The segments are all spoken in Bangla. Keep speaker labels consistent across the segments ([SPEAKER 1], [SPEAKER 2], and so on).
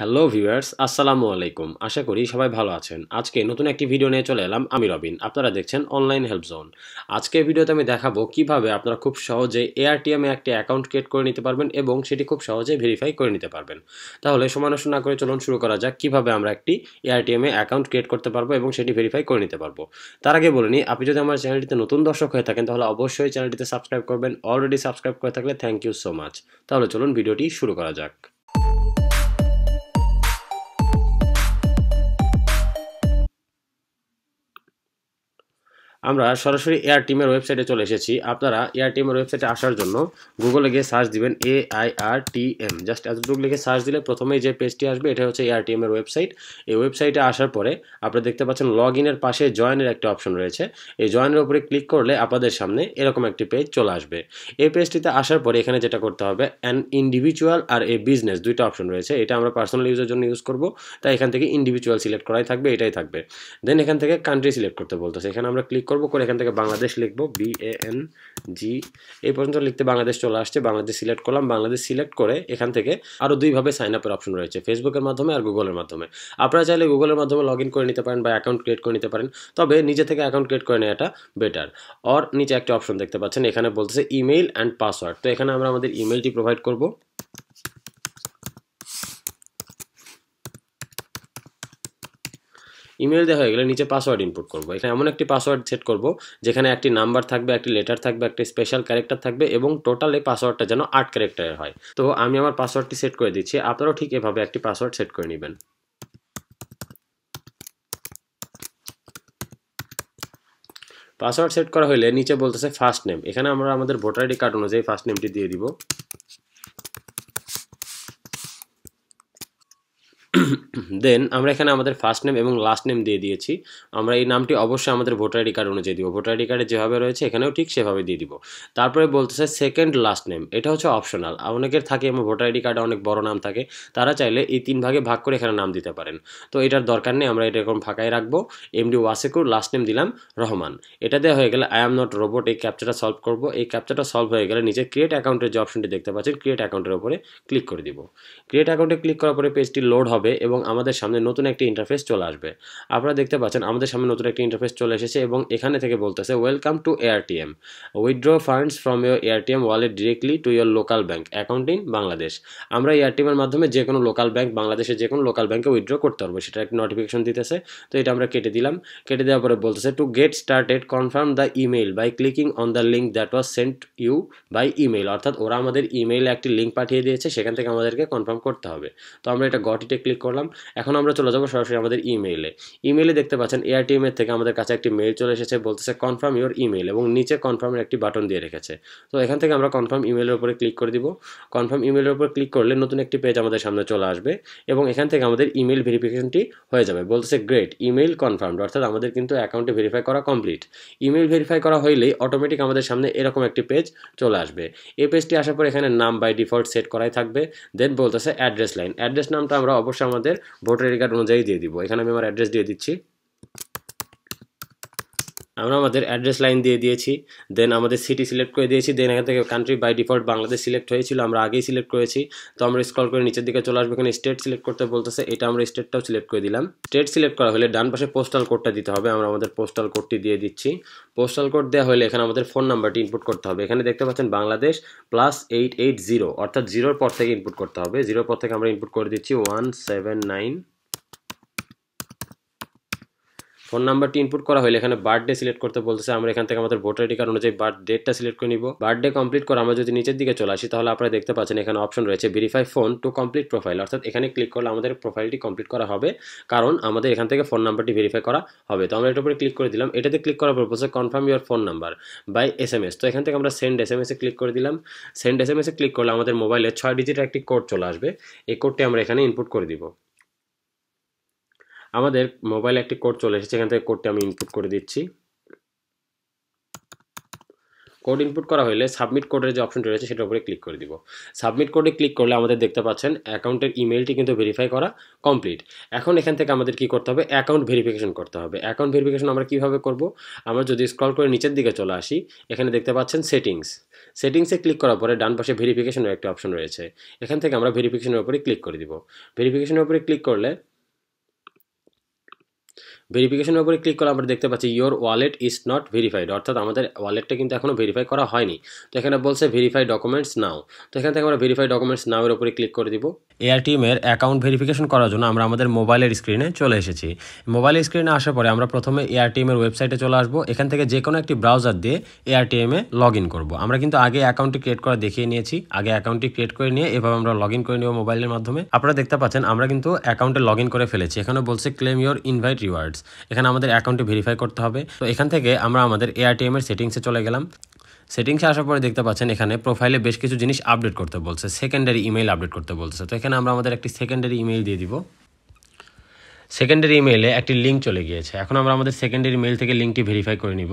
[SPEAKER 1] হ্যালো ভিউয়ার্স আসসালামু আলাইকুম আশা করি সবাই ভালো আছেন আজকে নতুন একটি ভিডিও নিয়ে চলে এলাম আমি রবিন আপনারা দেখছেন অনলাইন হেল্প জোন আজকের ভিডিওতে আমি দেখাবো কিভাবে আপনারা খুব সহজে এআরটিএমে একটি অ্যাকাউন্ট ক্রিয়েট করে নিতে পারবেন এবং সেটি খুব সহজে ভেরিফাই করে নিতে পারবেন তাহলে সময় না করে চলুন শুরু করা যাক কিভাবে আমরা একটি এআরটিএমে অ্যাকাউন্ট ক্রিয়েট করতে পারবো এবং সেটি ভেরিফাই করে নিতে পারবো তার আগে বলে নিই আপনি যদি আমার চ্যানেলটিতে নতুন দর্শক হয়ে থাকেন তাহলে অবশ্যই চ্যানেলটিতে সাবস্ক্রাইব করবেন অলরেডি সাবস্ক্রাইব করে থাকলে থ্যাংক ইউ সো মাচ তাহলে চলুন ভিডিওটি শুরু করা যাক আমরা সরাসরি এয়ার টিমের ওয়েবসাইটে চলে এসেছি আপনারা এয়ার টিমের ওয়েবসাইটে আসার জন্য গুগলে গিয়ে সার্চ দিবেন A I R T M just এতটুকু লিখে সার্চ দিলে প্রথমেই যে পেজটি আসবে এটা হচ্ছে এয়ার টিমের ওয়েবসাইট এই ওয়েবসাইটে আসার পরে আপনারা দেখতে পাচ্ছেন লগ ইনের পাশে জয়েনের একটা অপশন রয়েছে এই জয়েনের উপরে ক্লিক করলে আপনাদের সামনে এরকম একটি পেজ চলে আসবে এই পেজটিতে আসার পরে এখানে যেটা করতে হবে অ্যান ইন্ডিভিজুয়াল আর এ বিজনেস দুইটা অপশন রয়েছে এটা আমরা পার্সোনাল ইউজের জন্য ইউজ করব তাই এখান থেকে ইন্ডিভিজুয়াল সিলেক্ট করাই থাকবে এটাই থাকবে দেন এখান থেকে কান্ট্রি সিলেক্ট করতে বলতেছে এখানে আমরা ক্লিক করব করে এখান থেকে বাংলাদেশ লিখবো বি এ এন জি এই পর্যন্ত লিখতে বাংলাদেশ চলে আসছে বাংলাদেশ সিলেক্ট করলাম বাংলাদেশ সিলেক্ট করে এখান থেকে আরও দুইভাবে সাইন আপের অপশন রয়েছে ফেসবুকের মাধ্যমে আর গুগলের মাধ্যমে আপনারা চাইলে গুগলের মাধ্যমে লগ ইন করে নিতে পারেন বা অ্যাকাউন্ট ক্রিয়েট করে নিতে পারেন তবে নিজে থেকে অ্যাকাউন্ট ক্রিয়েট করে নেওয়াটা বেটার অর নিচে একটা অপশন দেখতে পাচ্ছেন এখানে বলতেছে ইমেল অ্যান্ড পাসওয়ার্ড তো এখানে আমরা আমাদের ইমেলটি প্রোভাইড করবো ইমেল দেওয়া হয়ে গেলে নিচে পাসওয়ার্ড ইনপুট করবো এখানে এমন একটি পাসওয়ার্ড সেট করব যেখানে একটি নাম্বার থাকবে একটি লেটার থাকবে একটি স্পেশাল ক্যারেক্টার থাকবে এবং টোটাল এই পাসওয়ার্ডটা যেন আট ক্যারেক্টারের হয় তো আমি আমার পাসওয়ার্ডটি সেট করে দিচ্ছি আপনারাও ঠিক এভাবে একটি পাসওয়ার্ড সেট করে নেবেন পাসওয়ার্ড সেট করা হলে নিচে বলতেছে ফার্স্ট নেম এখানে আমরা আমাদের ভোটার আইডি কার্ড অনুযায়ী ফার্স্ট নেমটি দিয়ে দিব দেন আমরা এখানে আমাদের ফার্স্ট নেম এবং লাস্ট নেম দিয়ে দিয়েছি আমরা এই নামটি অবশ্যই আমাদের ভোটার আইডি কার্ড অনুযায়ী দিব ভোটার আইডি কার্ডে যেভাবে রয়েছে এখানেও ঠিক সেভাবে দিয়ে দিব তারপরে বলতেছে সেকেন্ড লাস্ট নেম এটা হচ্ছে অপশনাল অনেকের থাকে আমার ভোটার আইডি কার্ডে অনেক বড় নাম থাকে তারা চাইলে এই তিন ভাগে ভাগ করে এখানে নাম দিতে পারেন তো এটার দরকার নেই আমরা এটা এরকম ফাঁকায় রাখবো এমডি ওয়াসেকুর লাস্ট নেম দিলাম রহমান এটা দেওয়া হয়ে গেলে আই অ্যাম নট রোবট এই ক্যাপচারটা সলভ করব এই ক্যাপচারটা সলভ হয়ে গেলে নিজের ক্রিয়েট অ্যাকাউন্টের যে অপশনটি দেখতে পাচ্ছেন ক্রিয়েট অ্যাকাউন্টের উপরে ক্লিক করে দিব ক্রিয়েট অ্যাকাউন্টে ক্লিক করার পরে পেজটি লোড হবে হবে এবং আমাদের সামনে নতুন একটি ইন্টারফেস চলে আসবে আপনারা দেখতে পাচ্ছেন আমাদের সামনে নতুন একটি ইন্টারফেস চলে এসেছে এবং এখানে থেকে বলতেছে welcome to AirTM withdraw funds from your AirTM wallet directly to your local bank account in Bangladesh আমরা এয়ারটিএমের মাধ্যমে যে কোনো লোকাল ব্যাঙ্ক বাংলাদেশের যে কোনো লোকাল ব্যাঙ্কে উইথড্র করতে পারবো সেটা একটা নোটিফিকেশন দিতেছে তো এটা আমরা কেটে দিলাম কেটে দেওয়ার পরে বলতেছে to get started confirm the email by clicking on the link that was sent you by email অর্থাৎ ওরা আমাদের ইমেইলে একটি লিঙ্ক পাঠিয়ে দিয়েছে সেখান থেকে আমাদেরকে কনফার্ম করতে হবে তো আমরা এটা গটিতে ক্লিক ক্লিক করলাম এখন আমরা চলে যাবো সরাসরি আমাদের ইমেইলে ইমেইলে দেখতে পাচ্ছেন এআরটিএমের থেকে আমাদের কাছে একটি মেইল চলে এসেছে বলতেছে কনফার্ম ইউর ইমেইল এবং নিচে কনফার্মের একটি বাটন দিয়ে রেখেছে তো এখান থেকে আমরা কনফার্ম ইমেলের উপরে ক্লিক করে দিব কনফার্ম ইমেলের উপর ক্লিক করলে নতুন একটি পেজ আমাদের সামনে চলে আসবে এবং এখান থেকে আমাদের ইমেল ভেরিফিকেশনটি হয়ে যাবে বলতেছে গ্রেট ইমেইল কনফার্মড অর্থাৎ আমাদের কিন্তু অ্যাকাউন্টে ভেরিফাই করা কমপ্লিট ইমেল ভেরিফাই করা হইলেই অটোমেটিক আমাদের সামনে এরকম একটি পেজ চলে আসবে এই পেজটি আসার পর এখানে নাম বাই ডিফল্ট সেট করাই থাকবে দেন বলতেছে অ্যাড্রেস লাইন অ্যাড্রেস নামটা আমরা অবশ্যই অবশ্যই আমাদের ভোটার আইডি কার্ড অনুযায়ী দিয়ে দিব এখানে আমি আমার অ্যাড্রেস দিয়ে দিচ্ছি আমরা আমাদের অ্যাড্রেস লাইন দিয়ে দিয়েছি দেন আমাদের সিটি সিলেক্ট করে দিয়েছি দেন এখান থেকে country by default Bangladesh select হয়েছিল আমরা আগেই সিলেক্ট করেছি তো আমরা স্কল করে নিচের দিকে চলে আসবো এখানে স্টেট সিলেক্ট করতে বলতেছে এটা আমরা স্টেটটাও সিলেক্ট করে দিলাম স্টেট সিলেক্ট করা হলে ডান পাশে পোস্টাল কোডটা দিতে হবে আমরা আমাদের পোস্টাল কোডটি দিয়ে দিচ্ছি পোস্টাল কোড দেওয়া হলে এখানে আমাদের ফোন নাম্বারটি ইনপুট করতে হবে এখানে দেখতে পাচ্ছেন Bangladesh plus eight eight zero অর্থাৎ জিরোর পর থেকে ইনপুট করতে হবে জিরোর পর থেকে আমরা ইনপুট করে দিচ্ছি ওয়ান সেভেন নাইন ফোন নাম্বারটি ইনপুট করা হলে এখানে বার্থডে সিলেক্ট করতে বলতেছে আমরা এখান থেকে আমাদের ভোটার আইডি কার্ড অনুযায়ী বার্থ ডেটটা সিলেক্ট করে নিব বার্থডে কমপ্লিট করে আমরা যদি নিচের দিকে চলে আসি তাহলে আপনারা দেখতে পাচ্ছেন এখানে অপশন রয়েছে verify phone to complete profile অর্থাৎ এখানে ক্লিক করলে আমাদের প্রোফাইলটি কমপ্লিট করা হবে কারণ আমাদের এখান থেকে ফোন নাম্বারটি ভেরিফাই করা হবে তো আমরা এটার উপরে ক্লিক করে দিলাম এটাতে ক্লিক করার পর বলছে confirm your phone number by S M S তো এখান থেকে আমরা সেন্ড এস এম এসে ক্লিক করে দিলাম সেন্ড এস এম এসে ক্লিক করলে আমাদের মোবাইলে ছয় ডিজিটের একটি কোড চলে আসবে এই কোডটি আমরা এখানে ইনপুট করে দিব আমাদের মোবাইলে একটি কোড চলে এসেছে এখান থেকে কোডটি আমি ইনপুট করে দিচ্ছি কোড ইনপুট করা হলে সাবমিট কোডের যে অপশনটি রয়েছে সেটার উপরে ক্লিক করে দিব সাবমিট কোডে ক্লিক করলে আমাদের দেখতে পাচ্ছেন অ্যাকাউন্টের ইমেলটি কিন্তু ভেরিফাই করা কমপ্লিট এখন এখান থেকে আমাদের কি করতে হবে অ্যাকাউন্ট ভেরিফিকেশন করতে হবে অ্যাকাউন্ট ভেরিফিকেশন আমরা কিভাবে করব আমরা যদি স্ক্রল করে নিচের দিকে চলে আসি এখানে দেখতে পাচ্ছেন সেটিংস সেটিংসে ক্লিক করার পরে ডান পাশে ভেরিফিকেশনের একটা অপশন রয়েছে এখান থেকে আমরা ভেরিফিকেশনের উপরে ক্লিক করে দিব ভেরিফিকেশনের উপরে ক্লিক করলে ভেরিফিকেশনের উপরে ক্লিক করলে আমরা দেখতে পাচ্ছি your wallet is not verified অর্থাৎ আমাদের ওয়ালেটটা কিন্তু এখনও ভেরিফাই করা হয়নি তো এখানে বলছে ভেরিফাই ডকুমেন্টস নাও তো এখান থেকে আমরা ভেরিফাই ডকুমেন্টস নাও এর উপরে ক্লিক করে দিব এআরটিএমের অ্যাকাউন্ট ভেরিফিকেশন করার জন্য আমরা আমাদের মোবাইলের স্ক্রিনে চলে এসেছি মোবাইলের স্ক্রিনে আসার পরে আমরা প্রথমে এআরটিএমের ওয়েবসাইটে চলে আসবো এখান থেকে যে কোনো একটি ব্রাউজার দিয়ে এআরটিএমে লগ ইন করবো আমরা কিন্তু আগে অ্যাকাউন্টটি ক্রিয়েট করা দেখিয়ে নিয়েছি আগে অ্যাকাউন্টটি ক্রিয়েট করে নিয়ে এভাবে আমরা লগ ইন করে নেব মোবাইলের মাধ্যমে আপনারা দেখতে পাচ্ছেন আমরা কিন্তু অ্যাকাউন্টে লগ ইন করে ফেলেছি এখানে বলছে ক্লেম ইউর ইনভাইট রিওয়ার্ডস এখানে আমাদের অ্যাকাউন্টটি ভেরিফাই করতে হবে তো এখান থেকে আমরা আমাদের এআরটিএমের সেটিংসে চলে গেলাম সেটিংসে আসার পরে দেখতে পাচ্ছেন এখানে প্রোফাইলে বেশ কিছু জিনিস আপডেট করতে বলছে সেকেন্ডারি ইমেইল আপডেট করতে বলছে তো এখানে আমরা আমাদের একটি সেকেন্ডারি ইমেল দিয়ে দিব সেকেন্ডারি ইমেইলে একটি লিঙ্ক চলে গিয়েছে এখন আমরা আমাদের সেকেন্ডারি ইমেইল থেকে লিঙ্কটি ভেরিফাই করে নিব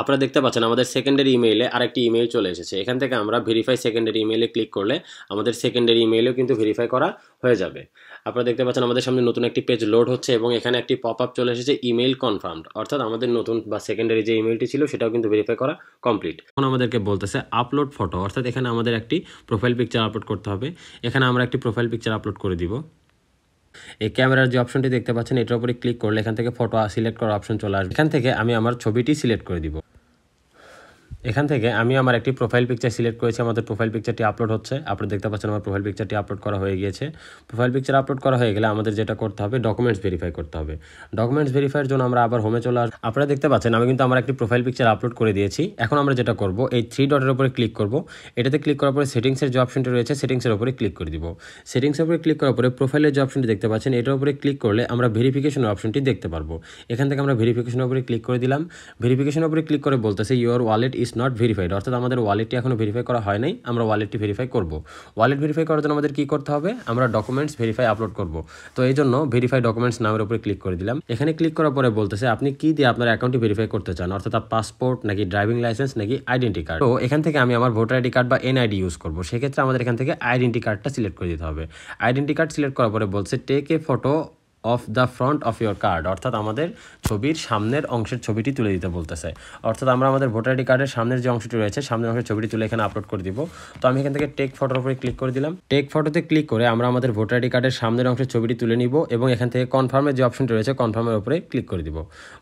[SPEAKER 1] আপনারা দেখতে পাচ্ছেন আমাদের সেকেন্ডারি ইমেইলে আরেকটি ইমেইল চলে এসেছে এখান থেকে আমরা ভেরিফাই সেকেন্ডারি ইমেইলে ক্লিক করলে আমাদের সেকেন্ডারি ইমেইলেও কিন্তু ভেরিফাই করা হয়ে যাবে আপনারা দেখতে পাচ্ছেন আমাদের সামনে নতুন একটি পেজ লোড হচ্ছে এবং এখানে একটি পপ আপ চলে এসেছে ইমেইল কনফার্মড অর্থাৎ আমাদের নতুন বা সেকেন্ডারি যে ইমেইলটি ছিল সেটাও কিন্তু ভেরিফাই করা কমপ্লিট এখন আমাদেরকে বলতেছে আপলোড ফটো অর্থাৎ এখানে আমাদের একটি প্রোফাইল পিকচার আপলোড করতে হবে এখানে আমরা একটি প্রোফাইল পিকচার আপলোড করে দিব এই ক্যামেরার যে অপশনটি দেখতে পাচ্ছেন এটার উপরে ক্লিক করলে এখান থেকে ফটো সিলেক্ট করার অপশন চলে আসবে এখান থেকে আমি আমার ছবিটি সিলেক্ট করে দিব এখান থেকে আমি আমার একটি প্রোফাইল পিকচার সিলেক্ট করেছি আমাদের প্রোফাইল পিকচারটি আপলোড হচ্ছে আপনারা দেখতে পাচ্ছেন আমার প্রোফাইল পিকচারটি আপলোড করা হয়ে গিয়েছে প্রোফাইল পিকচার আপলোড করা হয়ে গেলে আমাদের যেটা করতে হবে ডকুমেন্টস ভেরিফাই করতে হবে ডকুমেন্টস ভেরিফাইয়ের জন্য আমরা আবার হোমে চলে আসবো আপনারা দেখতে পাচ্ছেন আমি কিন্তু আমার একটি প্রোফাইল পিকচার আপলোড করে দিয়েছি এখন আমরা যেটা করব এই থ্রি ডটের উপরে ক্লিক করব এটাতে ক্লিক করার পরে সেটিংসের যে অপশনটি রয়েছে সেটিংসের উপরে ক্লিক করে দিব সেটিংসের উপরে ক্লিক করার পরে প্রোফাইলের যে অপশনটি দেখতে পাচ্ছেন এটার উপরে ক্লিক করলে আমরা ভেরিফিকেশনের অপশনটি দেখতে পারবো এখান থেকে আমরা ভেরিফিকেশনের উপরে ক্লিক করে দিলাম ভেরিফিকেশনের উপরে ক্লিক করে বলতেছে your wallet is is not verified অর্থাৎ আমাদের ওয়ালেটটি এখনও ভেরিফাই করা হয় নাই আমরা ওয়ালেটটি ভেরিফাই করব ওয়ালেট ভেরিফাই করার জন্য আমাদের কী করতে হবে আমরা ডকুমেন্টস ভেরিফাই আপলোড করব তো এই জন্য ভেরিফাই ডকুমেন্টস নামের উপরে ক্লিক করে দিলাম এখানে ক্লিক করার পরে বলতেছে আপনি কী দিয়ে আপনার অ্যাকাউন্টটি ভেরিফাই করতে চান অর্থাৎ পাসপোর্ট নাকি ড্রাইভিং লাইসেন্স নাকি আইডেন্টি কার্ড তো এখান থেকে আমি আমার ভোটার আইডি কার্ড বা এনআইডি ইউজ করব সেক্ষেত্রে আমাদের এখান থেকে আইডেন্টি কার্ডটা সিলেক্ট করে দিতে হবে আইডেন্টি কার্ড সিলেক্ট করার পরে বলছে take a photo of the front of your card অর্থাৎ আমাদের ছবির সামনের অংশের ছবিটি তুলে দিতে বলতেছে অর্থাৎ আমরা আমাদের ভোটার আইডি কার্ডের সামনের যে অংশটি রয়েছে সামনের অংশের ছবিটি তুলে এখানে আপলোড করে দিব তো আমি এখান থেকে টেক ফটোর উপরে ক্লিক করে দিলাম টেক ফটোতে ক্লিক করে আমরা আমাদের ভোটার আইডি কার্ডের সামনের অংশের ছবিটি তুলে নিব এবং এখান থেকে কনফার্মের যে অপশনটি রয়েছে কনফার্মের উপরে ক্লিক করে দিব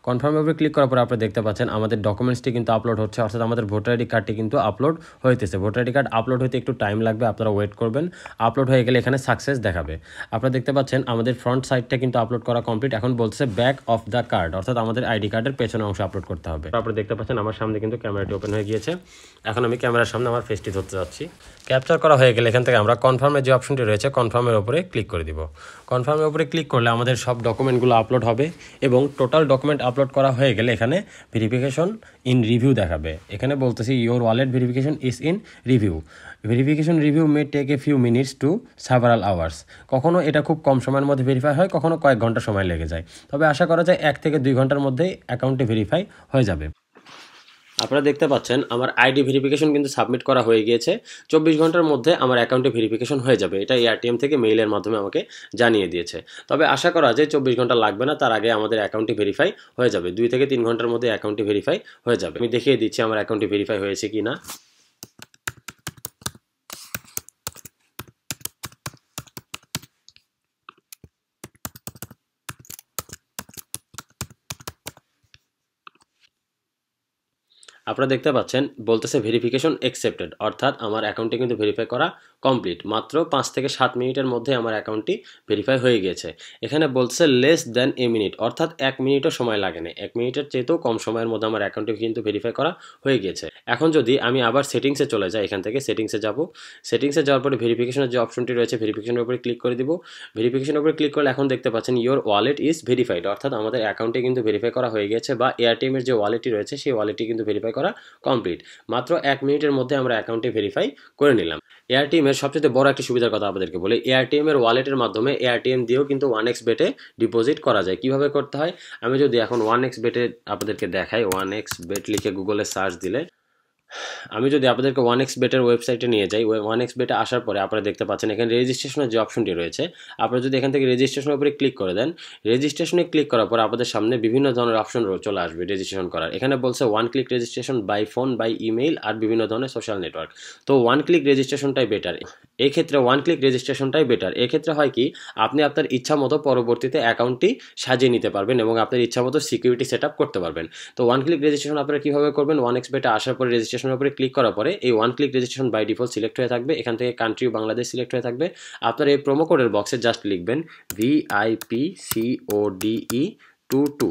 [SPEAKER 1] কনফার্মের উপরে ক্লিক করার পরে আপনি দেখতে পাচ্ছেন আমাদের ডকুমেন্টসটি কিন্তু আপলোড হচ্ছে অর্থাৎ আমাদের ভোটার আইডি কার্ডটি কিন্তু আপলোড হইতেছে ভোটার আইডি কার্ড আপলোড হইতে একটু টাইম লাগবে আপনারা ওয়েট করবেন আপলোড হয়ে গেলে এখানে সাকসেস দেখাবে আপনারা দেখতে পাচ্ছেন আমাদের ফ্রন্ট সাইডটা কিন্তু আপলোড করা কমপ্লিট এখন বলছে ব্যাক অফ দ্য কার্ড অর্থাৎ আমাদের আইডি কার্ডের পেছনে অংশ আপলোড করতে হবে তারপরে দেখতে পাচ্ছেন আমার সামনে কিন্তু ক্যামেরাটি ওপেন হয়ে গিয়েছে এখন আমি ক্যামেরার সামনে আমার ফেসটি ধরতে যাচ্ছি ক্যাপচার করা হয়ে গেলে এখান থেকে আমরা কনফার্মের যে অপশনটি রয়েছে কনফার্মের ওপরে ক্লিক করে দিব কনফার্মের ওপরে ক্লিক করলে আমাদের সব ডকুমেন্টগুলো আপলোড হবে এবং টোটাল ডকুমেন্ট আপলোড করা হয়ে গেলে এখানে ভেরিফিকেশন ইন রিভিউ দেখাবে এখানে বলতেছি your wallet verification is in review verification review may take a few minutes to several hours কখনও এটা খুব কম সময়ের মধ্যে ভেরিফাই হয় কখনো কয়েক ঘন্টা সময় লেগে যায় তবে আশা করা যায় এক থেকে দুই ঘন্টার মধ্যে অ্যাকাউন্টটি ভেরিফাই হয়ে যাবে আপনারা দেখতে পাচ্ছেন আমার আইডি ভেরিফিকেশন কিন্তু সাবমিট করা হয়ে গিয়েছে চব্বিশ ঘন্টার মধ্যে আমার অ্যাকাউন্টে ভেরিফিকেশন হয়ে যাবে এটা এআরটিএম থেকে মেইলের মাধ্যমে আমাকে জানিয়ে দিয়েছে তবে আশা করা যায় চব্বিশ ঘন্টা লাগবে না তার আগে আমাদের অ্যাকাউন্টটি ভেরিফাই হয়ে যাবে দুই থেকে তিন ঘন্টার মধ্যে অ্যাকাউন্টটি ভেরিফাই হয়ে যাবে আমি দেখিয়ে দিচ্ছি আমার অ্যাকাউন্টটি ভেরিফাই হয়েছে কি না আপনারা দেখতে পাচ্ছেন বলতেছে ভেরিফিকেশন অ্যাকসেপ্টেড অর্থাৎ আমার অ্যাকাউন্টটি কিন্তু ভেরিফাই করা কমপ্লিট মাত্র পাঁচ থেকে সাত মিনিটের মধ্যে আমার অ্যাকাউন্টটি ভেরিফাই হয়ে গিয়েছে এখানে বলছে লেস দ্যান এ মিনিট অর্থাৎ এক মিনিটও সময় লাগে না এক মিনিটের চেয়েতেও কম সময়ের মধ্যে আমার অ্যাকাউন্টটি কিন্তু ভেরিফাই করা হয়ে গিয়েছে এখন যদি আমি আবার সেটিংসে চলে যাই এখান থেকে সেটিংসে যাব সেটিংসে যাওয়ার পরে ভেরিফিকেশনের যে অপশনটি রয়েছে ভেরিফিকেশনের উপরে ক্লিক করে দিব ভেরিফিকেশনের উপরে ক্লিক করলে এখন দেখতে পাচ্ছেন ইয়োর ওয়ালেট ইজ ভেরিফাইড অর্থাৎ আমাদের অ্যাকাউন্টে কিন্তু ভেরিফাই করা হয়ে গেছে বা এয়ারটিএমের যে ওয়ালেটটি রয়েছে সেই ওয়ালেটটি কিন্তু ভেরিফাই করা কমপ্লিট মাত্র এক মিনিটের মধ্যে আমরা অ্যাকাউন্টটি ভেরিফাই করে নিলাম এর সবচেয়ে বড় একটি সুবিধার কথা আপনাদেরকে বলে এর ওয়ালেটের মাধ্যমে এয়ারটিএম দিয়েও কিন্তু ওয়ান এক্স বেটে ডিপোজিট করা যায় কিভাবে করতে হয় আমি যদি এখন ওয়ান এক্স বেটে আপনাদেরকে দেখাই ওয়ান এক্স বেট লিখে গুগলে সার্চ দিলে আমি যদি আপনাদেরকে ওয়ান এক্স বেটের ওয়েবসাইটে নিয়ে যাই ওয়ান এক্স বেটে আসার পরে আপনারা দেখতে পাচ্ছেন এখানে রেজিস্ট্রেশনের যে অপশনটি রয়েছে আপনারা যদি এখান থেকে রেজিস্ট্রেশনের উপরে ক্লিক করে দেন রেজিস্ট্রেশনে ক্লিক করার পর আপনাদের সামনে বিভিন্ন ধরনের অপশন চলে আসবে রেজিস্ট্রেশন করার এখানে বলছে one click registration by phone by email আর বিভিন্ন ধরনের সোশ্যাল নেটওয়ার্ক তো ওয়ান ক্লিক রেজিস্ট্রেশনটাই বেটার এক্ষেত্রে ওয়ান ক্লিক রেজিস্ট্রেশনটাই বেটার এক্ষেত্রে হয় কি আপনি আপনার ইচ্ছা মতো পরবর্তীতে অ্যাকাউন্টটি সাজিয়ে নিতে পারবেন এবং আপনার ইচ্ছা মতো সিকিউরিটি সেট করতে পারবেন তো ওয়ান ক্লিক রেজিস্ট্রেশন আপনারা কীভাবে করবেন ওয়ান এক্স বেটে আসার পরে রেজিস্ট্রেশন রেজিস্ট্রেশনের উপরে ক্লিক করার পরে এই one click registration by default select হয়ে থাকবে এখান থেকে কান্ট্রি বাংলাদেশ সিলেক্ট হয়ে থাকবে আপনার এই প্রোমো কোডের বক্সে জাস্ট লিখবেন ভিআইপি সিওডিই টু টু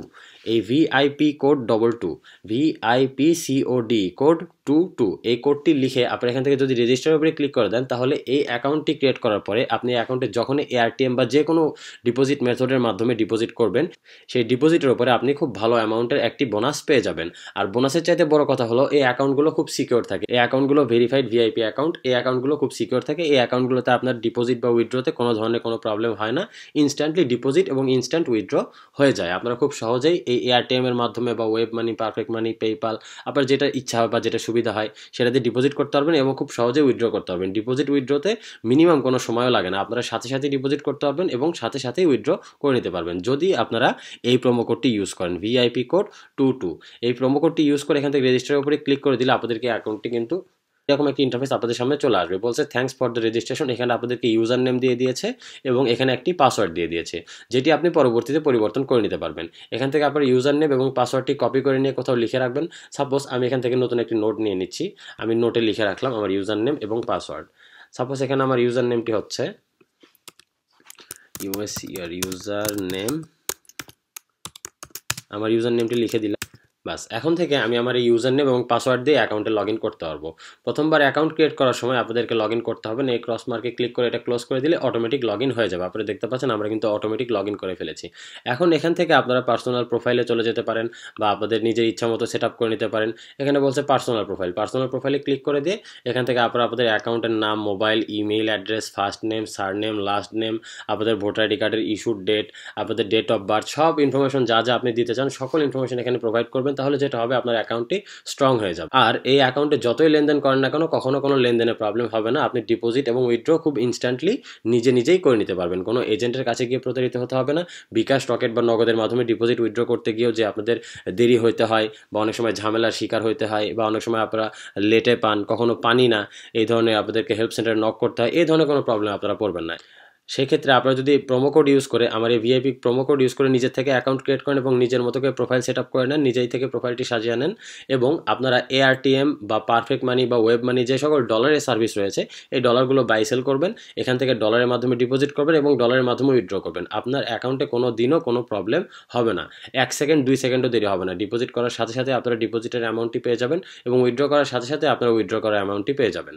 [SPEAKER 1] এই VIP code double two VIP C O D code two two এই কোডটি লিখে আপনি এখান থেকে যদি রেজিস্টারের উপরে ক্লিক করে দেন তাহলে এই অ্যাকাউন্টটি ক্রিয়েট করার পরে আপনি অ্যাকাউন্টে যখনই এআরটিএম বা যে কোনো ডিপোজিট মেথডের মাধ্যমে ডিপোজিট করবেন সেই ডিপোজিটের উপরে আপনি খুব ভালো অ্যামাউন্টের একটি বোনাস পেয়ে যাবেন আর বোনাসের চাইতে বড় কথা হলো এই অ্যাকাউন্টগুলো খুব সিকিওর থাকে এই অ্যাকাউন্টগুলো ভেরিফাইড ভিআইপি অ্যাকাউন্ট এই অ্যাকাউন্টগুলো খুব সিকিওর থাকে এই অ্যাকাউন্টগুলোতে আপনার ডিপোজিট বা উইথড্রোতে কোনো ধরনের কোনো প্রবলেম হয় না ইনস্ট্যান্টলি ডিপোজিট এবং ইনস্ট্যান্ট উইথড্র হয়ে যায় আপনারা খুব সহজেই এই এয়ারটিএমের মাধ্যমে বা web money perfect money PayPal আপনার যেটা ইচ্ছা হয় বা যেটা সুবিধা হয় সেটা দিয়ে ডিপোজিট করতে পারবেন এবং খুব সহজে উইথড্র করতে পারবেন ডিপোজিট উইথড্রোতে মিনিমাম কোনো সময়ও লাগে না আপনারা সাথে সাথে ডিপোজিট করতে পারবেন এবং সাথে সাথেই উইথড্র করে নিতে পারবেন যদি আপনারা এই প্রোমো কোডটি ইউজ করেন ভিআইপি কোড টু টু এই প্রোমো কোডটি ইউজ করে এখান থেকে রেজিস্টারের উপরে ক্লিক করে দিলে আপনাদেরকে অ্যাকাউন্টটি কিন্তু এরকম একটি ইন্টারফেস আপনাদের সামনে চলে আসবে বলছে থ্যাংকস ফর দ্য রেজিস্ট্রেশন এখানে আপনাদেরকে ইউজার নেম দিয়ে দিয়েছে এবং এখানে একটি পাসওয়ার্ড দিয়ে দিয়েছে যেটি আপনি পরবর্তীতে পরিবর্তন করে নিতে পারবেন এখান থেকে আপনার ইউজার নেম এবং পাসওয়ার্ডটি কপি করে নিয়ে কোথাও লিখে রাখবেন সাপোজ আমি এখান থেকে নতুন একটি নোট নিয়ে নিচ্ছি আমি নোটে লিখে রাখলাম আমার ইউজার নেম এবং পাসওয়ার্ড সাপোজ এখানে আমার ইউজার নেমটি হচ্ছে ইউএস ইউজার নেম আমার ইউজার নেমটি লিখে দিলাম বাস এখন থেকে আমি আমার এই ইউজার নেম এবং পাসওয়ার্ড দিয়ে অ্যাকাউন্টে লগ করতে পারবো প্রথমবার অ্যাকাউন্ট ক্রিয়েট করার সময় আপনাদেরকে লগ করতে হবে না এই ক্রস মার্কে ক্লিক করে এটা ক্লোজ করে দিলে অটোমেটিক লগ হয়ে যাবে আপনারা দেখতে পাচ্ছেন আমরা কিন্তু অটোমেটিক লগ করে ফেলেছি এখন এখান থেকে আপনারা পার্সোনাল প্রোফাইলে চলে যেতে পারেন বা আপনাদের নিজের ইচ্ছা মতো সেট আপ করে নিতে পারেন এখানে বলছে পার্সোনাল প্রোফাইল পার্সোনাল প্রোফাইলে ক্লিক করে দিয়ে এখান থেকে আপনারা আপনাদের অ্যাকাউন্টের নাম mobile email address first name surname last name আপনাদের ভোটার আইডি কার্ডের ইস্যুর ডেট আপনাদের ডেট অফ বার্থ সব ইনফরমেশন যা যা আপনি দিতে চান সকল ইনফরমেশন এখানে প্রোভাইড করবেন তাহলে যেটা হবে আপনার অ্যাকাউন্টটি স্ট্রং হয়ে যাবে আর এই অ্যাকাউন্টে যতই লেনদেন করেন না কেন কখনো কোনো লেনদেনের প্রবলেম হবে না আপনি ডিপোজিট এবং উইথড্র খুব ইনস্ট্যান্টলি নিজে নিজেই করে নিতে পারবেন কোনো এজেন্টের কাছে গিয়ে প্রতারিত হতে হবে না বিকাশ রকেট বা নগদের মাধ্যমে ডিপোজিট উইথড্র করতে গিয়েও যে আপনাদের দেরি হইতে হয় বা অনেক সময় ঝামেলার শিকার হইতে হয় বা অনেক সময় আপনারা লেটে পান কখনো পানি না এই ধরনের আপনাদেরকে হেল্প সেন্টারে নক করতে হয় এই ধরনের কোনো প্রবলেম আপনারা পড়বেন না সেক্ষেত্রে আপনারা যদি প্রোমো কোড ইউজ করে আমার এই ভিআইপি প্রোমো কোড ইউজ করে নিজের থেকে অ্যাকাউন্ট ক্রিয়েট করেন এবং নিজের মতো করে প্রোফাইল সেট আপ করে নেন নিজেই থেকে প্রোফাইলটি সাজিয়ে আনেন এবং আপনারা এআরটিএম বা পারফেক্ট মানি বা ওয়েব মানি যে সকল ডলারের সার্ভিস রয়েছে এই ডলারগুলো বাই সেল করবেন এখান থেকে ডলারের মাধ্যমে ডিপোজিট করবেন এবং ডলারের মাধ্যমে উইথড্র করবেন আপনার অ্যাকাউন্টে কোনো দিনও কোনো প্রবলেম হবে না এক সেকেন্ড দুই সেকেন্ডও দেরি হবে না ডিপোজিট করার সাথে সাথে আপনারা ডিপোজিটের অ্যামাউন্টটি পেয়ে যাবেন এবং উইথড্র করার সাথে সাথে আপনারা উইথড্র করার অ্যামাউন্টটি পেয়ে যাবেন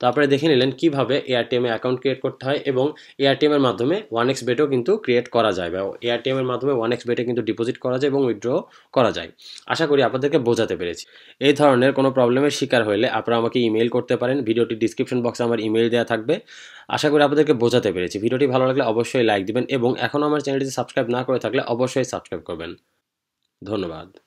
[SPEAKER 1] তো আপনারা দেখে নিলেন কীভাবে এআরটিএমে অ্যাকাউন্ট ক্রিয়েট করতে হয় এবং এআরটিএমের মাধ্যমে ওয়ান এক্স বেটও কিন্তু ক্রিয়েট করা যায় বা এআরটিএমের মাধ্যমে ওয়ান এক্স বেটে কিন্তু ডিপোজিট করা যায় এবং উইথড্র করা যায় আশা করি আপনাদেরকে বোঝাতে পেরেছি এই ধরনের কোনো প্রবলেমের শিকার হলে আপনারা আমাকে ইমেল করতে পারেন ভিডিওটি ডিসক্রিপশন বক্সে আমার ইমেল দেওয়া থাকবে আশা করি আপনাদেরকে বোঝাতে পেরেছি ভিডিওটি ভালো লাগলে অবশ্যই লাইক দিবেন এবং এখনও আমার চ্যানেলটি সাবস্ক্রাইব না করে থাকলে অবশ্যই সাবস্ক্রাইব করবেন ধন্যবাদ